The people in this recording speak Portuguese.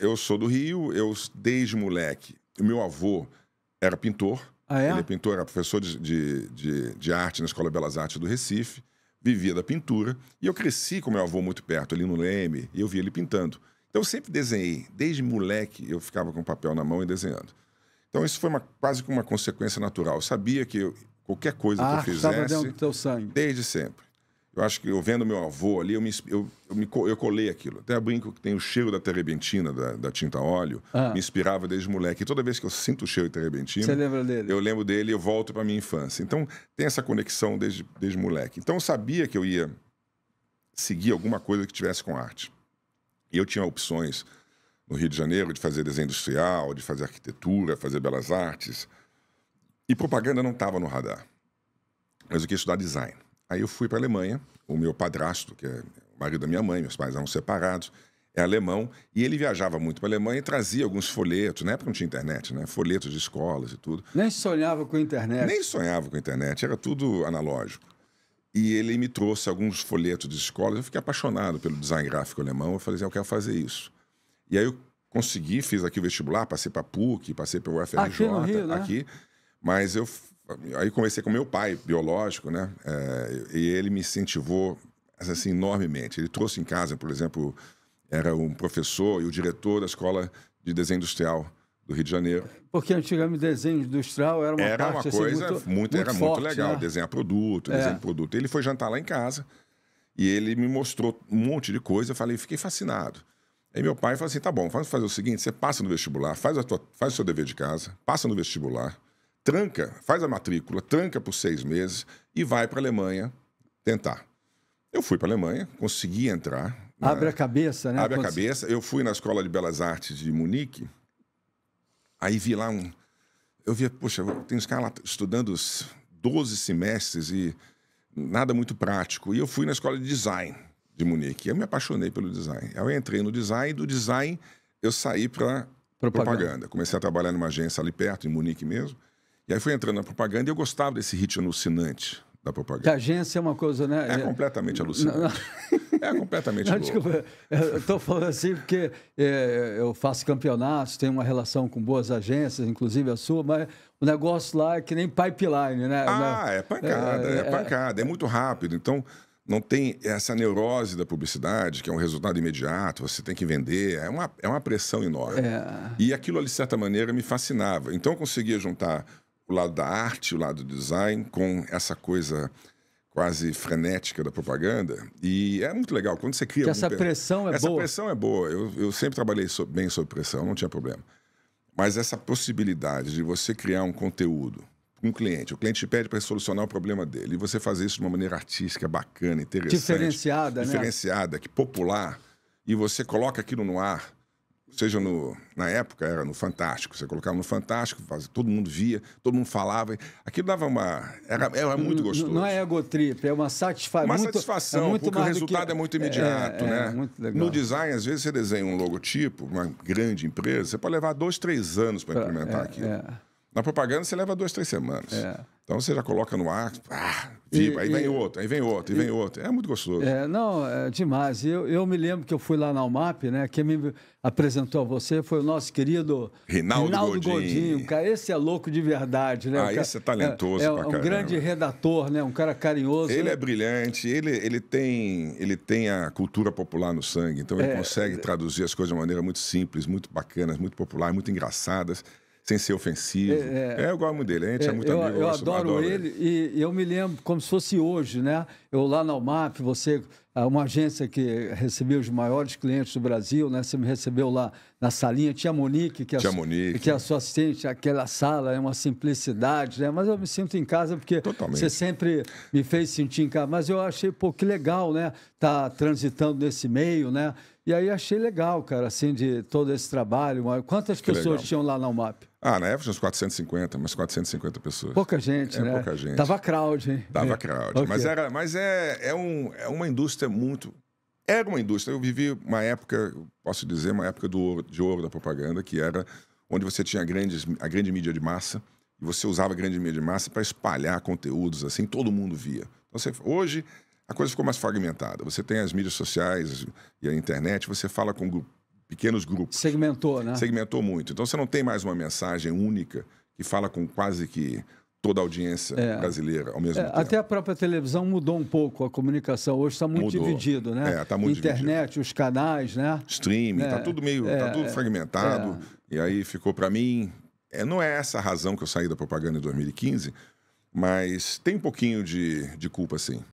eu sou do Rio, eu desde moleque. O meu avô era pintor. Ah, é? Ele é pintor, era professor de, de, de, de arte na Escola Belas Artes do Recife, vivia da pintura. E eu cresci com meu avô muito perto, ali no Leme, e eu via ele pintando. Então eu sempre desenhei. Desde moleque eu ficava com papel na mão e desenhando. Então isso foi uma, quase que uma consequência natural. Eu sabia que eu, qualquer coisa a que eu fizesse. Ah, Estava dentro do teu sangue. Desde sempre. Eu acho que eu vendo meu avô ali, eu me, eu, eu, me, eu colei aquilo. Até brinco que tem o cheiro da terebentina, da, da tinta óleo, ah. me inspirava desde moleque. E toda vez que eu sinto o cheiro de terebentina, Você lembra dele? eu lembro dele e eu volto para minha infância. Então, tem essa conexão desde, desde moleque. Então, eu sabia que eu ia seguir alguma coisa que tivesse com arte. E eu tinha opções no Rio de Janeiro de fazer desenho industrial, de fazer arquitetura, fazer belas artes. E propaganda não estava no radar. Mas eu queria estudar design. Aí eu fui para a Alemanha, o meu padrasto, que é o marido da minha mãe, meus pais eram separados, é alemão, e ele viajava muito para a Alemanha e trazia alguns folhetos, na época não tinha internet, né? Folhetos de escolas e tudo. Nem sonhava com internet. Nem sonhava com internet, era tudo analógico. E ele me trouxe alguns folhetos de escolas, eu fiquei apaixonado pelo design gráfico alemão, eu falei assim, eu quero fazer isso. E aí eu consegui, fiz aqui o vestibular, passei para PUC, passei para o UFRJ, aqui, Rio, né? aqui mas eu aí comecei com meu pai, biológico, né? É, e ele me incentivou assim enormemente. Ele trouxe em casa, por exemplo, era um professor e o diretor da escola de desenho industrial do Rio de Janeiro. Porque antigamente desenho industrial era uma era parte, uma assim, coisa assim, muito, muito, era muito legal, né? desenhar produto, é. desenho é. produto. Ele foi jantar lá em casa e ele me mostrou um monte de coisa. Eu falei, fiquei fascinado. Aí meu pai falou assim, tá bom, vamos fazer o seguinte, você passa no vestibular, faz, tua, faz o seu dever de casa, passa no vestibular tranca, faz a matrícula, tranca por seis meses e vai para a Alemanha tentar. Eu fui para a Alemanha, consegui entrar. Na... Né? Abre a cabeça, né? Abre a cabeça. Eu fui na Escola de Belas Artes de Munique, aí vi lá um. Eu via, poxa, tem uns caras lá estudando os 12 semestres e nada muito prático. E eu fui na Escola de Design de Munique. Eu me apaixonei pelo design. Eu entrei no design, do design eu saí para propaganda. propaganda. Comecei a trabalhar numa agência ali perto, em Munique mesmo. E aí foi entrando na propaganda e eu gostava desse hit alucinante da propaganda. Que a agência é uma coisa, né? É completamente alucinante. Não, não. É completamente não, desculpa, eu estou falando assim porque é, eu faço campeonatos, tenho uma relação com boas agências, inclusive a sua, mas o negócio lá é que nem pipeline, né? Ah, né? é pancada, é, é, é, é. pancada, é, é muito rápido. Então, não tem essa neurose da publicidade, que é um resultado imediato, você tem que vender, é uma, é uma pressão enorme. É. E aquilo ali, de certa maneira, me fascinava. Então, eu conseguia juntar o lado da arte, o lado do design, com essa coisa quase frenética da propaganda. E é muito legal. Quando você cria. Que essa pressão é essa boa. Essa pressão é boa. Eu, eu sempre trabalhei so... bem sob pressão, não tinha problema. Mas essa possibilidade de você criar um conteúdo com um cliente, o cliente te pede para solucionar o problema dele, e você fazer isso de uma maneira artística, bacana, interessante. Diferenciada, diferenciada né? Diferenciada, que popular, e você coloca aquilo no ar seja no, na época era no Fantástico, você colocava no Fantástico, fazia, todo mundo via, todo mundo falava, aquilo dava uma era, era muito gostoso. Não, não é ego trip, é uma, satisfação uma muito, satisfação, é muito porque o resultado que... é muito é, imediato, é, né? é, né? No design, às vezes você desenha um logotipo, uma grande empresa, você pode levar dois, três anos para implementar é, aquilo. É. Na propaganda você leva duas, três semanas. É. Então você já coloca no ar, ah, e, tipo, aí vem e, outro, aí vem outro, e, aí vem outro. É muito gostoso. É, não, é demais. Eu, eu me lembro que eu fui lá na UMAP, né? Quem me apresentou a você foi o nosso querido Rinaldo, Rinaldo Godinho. Godinho. Cara, esse é louco de verdade, né? Ah, cara, esse é talentoso é, é um caramba. grande redator, né? Um cara carinhoso. Ele né? é brilhante, ele, ele, tem, ele tem a cultura popular no sangue, então ele é, consegue traduzir as coisas de uma maneira muito simples, muito bacanas, muito popular, muito engraçadas sem ser ofensivo. É, é, é, eu gosto muito dele, a gente é, é muito eu, amigo. Eu, eu adoro, adoro ele, ele, e eu me lembro como se fosse hoje, né? Eu lá na UMAP, você ah, uma agência que recebeu os maiores clientes do Brasil, né? Você me recebeu lá na salinha, tinha a Monique, que é, Tia a, Monique. que é a sua assistente, aquela sala é uma simplicidade, né? Mas eu me sinto em casa porque Totalmente. você sempre me fez sentir em casa. Mas eu achei, pô, que legal, né? Tá transitando nesse meio, né? E aí achei legal, cara, assim, de todo esse trabalho. Quantas que pessoas legal. tinham lá na UMAP? Ah, na época uns 450, umas 450 pessoas. Pouca gente, é, né? Pouca gente. Tava crowd, hein? Tava crowd. Mas, era, mas é, é, um, é uma indústria indústria é muito. Era uma indústria. Eu vivi uma época, posso dizer, uma época do ouro, de ouro da propaganda, que era onde você tinha grandes, a grande mídia de massa, e você usava a grande mídia de massa para espalhar conteúdos assim, todo mundo via. Então, você, hoje, a coisa ficou mais fragmentada. Você tem as mídias sociais e a internet, você fala com grupo, pequenos grupos. Segmentou, né? Segmentou muito. Então, você não tem mais uma mensagem única que fala com quase que toda a audiência é. brasileira ao mesmo é, tempo. Até a própria televisão mudou um pouco a comunicação. Hoje está muito mudou. dividido, né? É, tá muito Internet, dividido. os canais, né? Streaming, está é, tudo meio, tá é, tudo é, fragmentado. E aí ficou para mim, não é essa a razão que eu saí da propaganda em 2015, mas tem um pouquinho de, de culpa, sim.